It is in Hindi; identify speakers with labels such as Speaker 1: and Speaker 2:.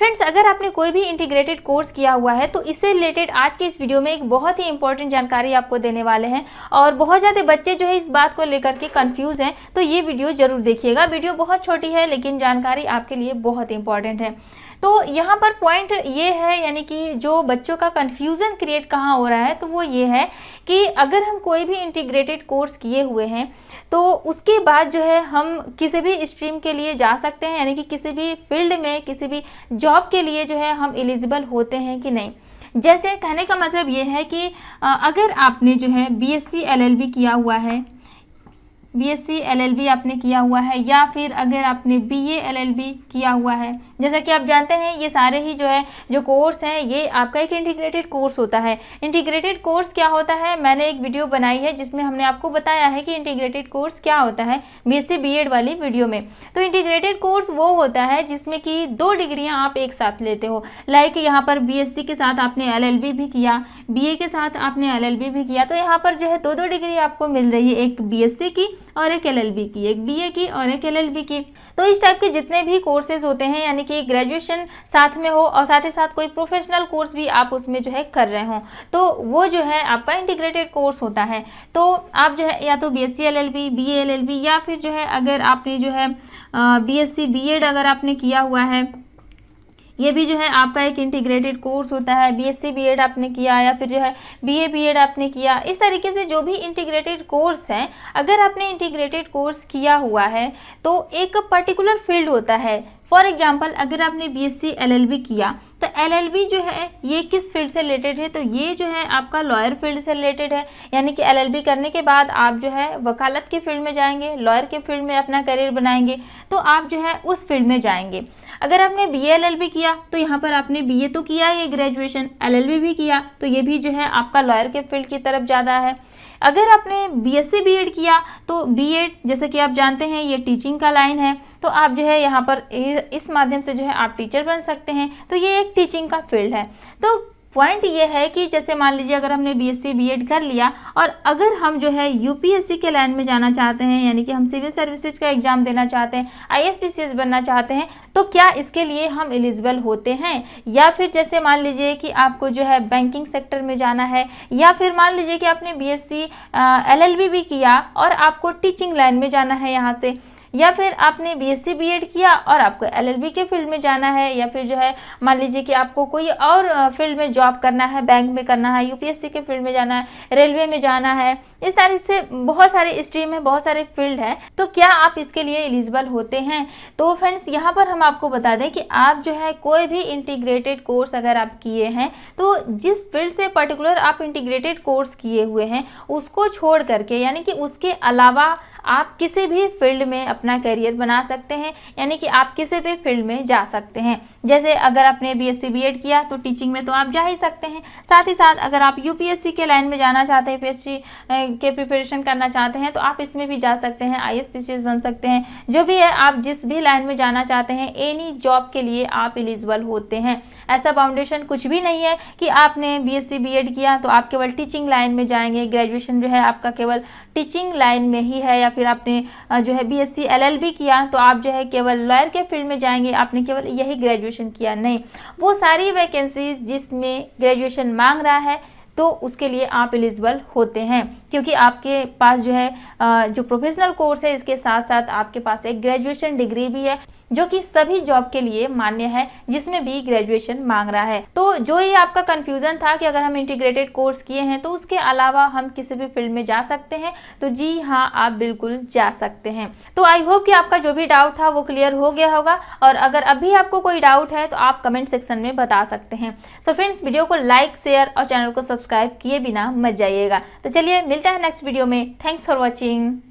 Speaker 1: फ्रेंड्स अगर आपने कोई भी इंटीग्रेटेड कोर्स किया हुआ है तो इससे रिलेटेड आज के इस वीडियो में एक बहुत ही इंपॉर्टेंट जानकारी आपको देने वाले हैं और बहुत ज़्यादा बच्चे जो है इस बात को लेकर के कन्फ्यूज़ हैं तो ये वीडियो ज़रूर देखिएगा वीडियो बहुत छोटी है लेकिन जानकारी आपके लिए बहुत इंपॉर्टेंट है तो यहाँ पर पॉइंट ये है यानी कि जो बच्चों का कन्फ्यूज़न क्रिएट कहाँ हो रहा है तो वो ये है कि अगर हम कोई भी इंटीग्रेटेड कोर्स किए हुए हैं तो उसके बाद जो है हम किसी भी स्ट्रीम के लिए जा सकते हैं यानी कि किसी भी फील्ड में किसी भी जॉब के लिए जो है हम एलिजिबल होते हैं कि नहीं जैसे कहने का मतलब ये है कि अगर आपने जो है एल एलएलबी किया हुआ है बीएससी एलएलबी आपने किया हुआ है या फिर अगर आपने बीए एलएलबी किया हुआ है जैसा कि आप जानते हैं ये सारे ही जो है जो कोर्स हैं ये आपका एक इंटीग्रेटेड कोर्स होता है इंटीग्रेटेड कोर्स क्या होता है मैंने एक वीडियो बनाई है जिसमें हमने आपको बताया है कि इंटीग्रेटेड कोर्स क्या होता है बी बीएड वाली वीडियो में तो इंटीग्रेटेड कोर्स वो होता है जिसमें कि दो डिग्रियाँ आप एक साथ लेते हो लाइक यहाँ पर बी के साथ आपने एल भी किया बी के साथ आपने एल भी किया तो यहाँ पर जो है दो दो डिग्री आपको मिल रही है एक बी की और एक एलएलबी की एक बीए की और एक एलएलबी की तो इस टाइप के जितने भी कोर्सेज होते हैं यानी कि ग्रेजुएशन साथ में हो और साथ ही साथ कोई प्रोफेशनल कोर्स भी आप उसमें जो है कर रहे हो तो वो जो है आपका इंटीग्रेटेड कोर्स होता है तो आप जो है या तो B S C L L B B L L B या फिर जो है अगर आपने जो है B S C B Ed अगर आपने किया हुआ है ये भी जो है आपका एक इंटीग्रेटेड कोर्स होता है बीएससी बीएड आपने किया या फिर जो है बीए बीएड आपने किया इस तरीके से जो भी इंटीग्रेटेड कोर्स हैं अगर आपने इंटीग्रेटेड कोर्स किया हुआ है तो एक पर्टिकुलर फील्ड होता है फॉर एग्जाम्पल अगर आपने बी एस किया एलएलबी जो है ये किस फील्ड से रिलेटेड है तो ये जो है आपका लॉयर फील्ड से रिलेटेड है यानी कि एलएलबी करने के बाद आप जो है वकालत के फील्ड में जाएंगे लॉयर के फील्ड में अपना करियर बनाएंगे तो आप जो है उस फील्ड में जाएंगे अगर आपने बी एल एल बी किया तो यहाँ पर आपने बी ए तो किया ये ग्रेजुएशन एल एल बी भी किया तो ये भी जो है आपका लॉयर के फील्ड की तरफ ज़्यादा है अगर आपने बी एस किया तो बी जैसे कि आप जानते हैं ये टीचिंग का लाइन है तो आप जो है यहाँ पर इस माध्यम से जो है आप टीचर बन सकते हैं तो ये एक टीचिंग का फील्ड है तो पॉइंट ये है कि जैसे मान लीजिए अगर हमने बीएससी बीएड कर लिया और अगर हम जो है यूपीएससी के लाइन में जाना चाहते हैं यानी कि हम सिविल सर्विसेज का एग्ज़ाम देना चाहते हैं आईएसपीसीएस बनना चाहते हैं तो क्या इसके लिए हम एलिजिबल होते हैं या फिर जैसे मान लीजिए कि आपको जो है बैंकिंग सेक्टर में जाना है या फिर मान लीजिए कि आपने बी एस भी किया और आपको टीचिंग लाइन में जाना है यहाँ से या फिर आपने बीएससी बीएड किया और आपको एलएलबी के फील्ड में जाना है या फिर जो है मान लीजिए कि आपको कोई और फील्ड में जॉब करना है बैंक में करना है यूपीएससी के फील्ड में जाना है रेलवे में जाना है इस तरह से बहुत सारे स्ट्रीम है बहुत सारे फील्ड है तो क्या आप इसके लिए एलिजिबल होते हैं तो फ्रेंड्स यहाँ पर हम आपको बता दें कि आप जो है कोई भी इंटीग्रेटेड कोर्स अगर आप किए हैं तो जिस फील्ड से पर्टिकुलर आप इंटीग्रेटेड कोर्स किए हुए हैं उसको छोड़ करके यानी कि उसके अलावा आप किसी भी फील्ड में अपना करियर बना सकते हैं यानी कि आप किसी भी फील्ड में जा सकते हैं जैसे अगर आपने बी एस किया तो टीचिंग में तो आप जा ही सकते हैं साथ ही साथ अगर आप यू के लाइन में जाना चाहते हैं पी के प्रिपरेशन करना चाहते हैं तो आप इसमें भी जा सकते हैं आई बन सकते हैं जो भी है आप जिस भी लाइन में जाना चाहते हैं एनी जॉब के लिए आप एलिजिबल होते हैं ऐसा फाउंडेशन कुछ भी नहीं है कि आपने बी एस किया तो आप केवल टीचिंग लाइन में जाएंगे ग्रेजुएशन जो है आपका केवल टीचिंग लाइन में ही है या या फिर आपने जो है बीएससी एलएलबी किया तो आप जो है केवल लॉयर के फील्ड में जाएंगे आपने केवल यही ग्रेजुएशन किया नहीं वो सारी वैकेंसीज जिसमें ग्रेजुएशन मांग रहा है तो उसके लिए आप एलिजिबल होते हैं क्योंकि आपके पास जो है जो प्रोफेशनल कोर्स है इसके साथ साथ आपके पास एक ग्रेजुएशन डिग्री भी है जो कि सभी जॉब के लिए मान्य है जिसमें भी ग्रेजुएशन मांग रहा है तो जो ये आपका कंफ्यूजन था कि अगर हम इंटीग्रेटेड कोर्स किए हैं तो उसके अलावा हम किसी भी फील्ड में जा सकते हैं तो जी हाँ आप बिल्कुल जा सकते हैं तो आई होप कि आपका जो भी डाउट था वो क्लियर हो गया होगा और अगर अभी आपको कोई डाउट है तो आप कमेंट सेक्शन में बता सकते हैं सो फ्रेंड्स वीडियो को लाइक शेयर और चैनल को सब्सक्राइब सब्सक्राइब किए बिना मत जाइएगा तो चलिए मिलता है नेक्स्ट वीडियो में थैंक्स फॉर वॉचिंग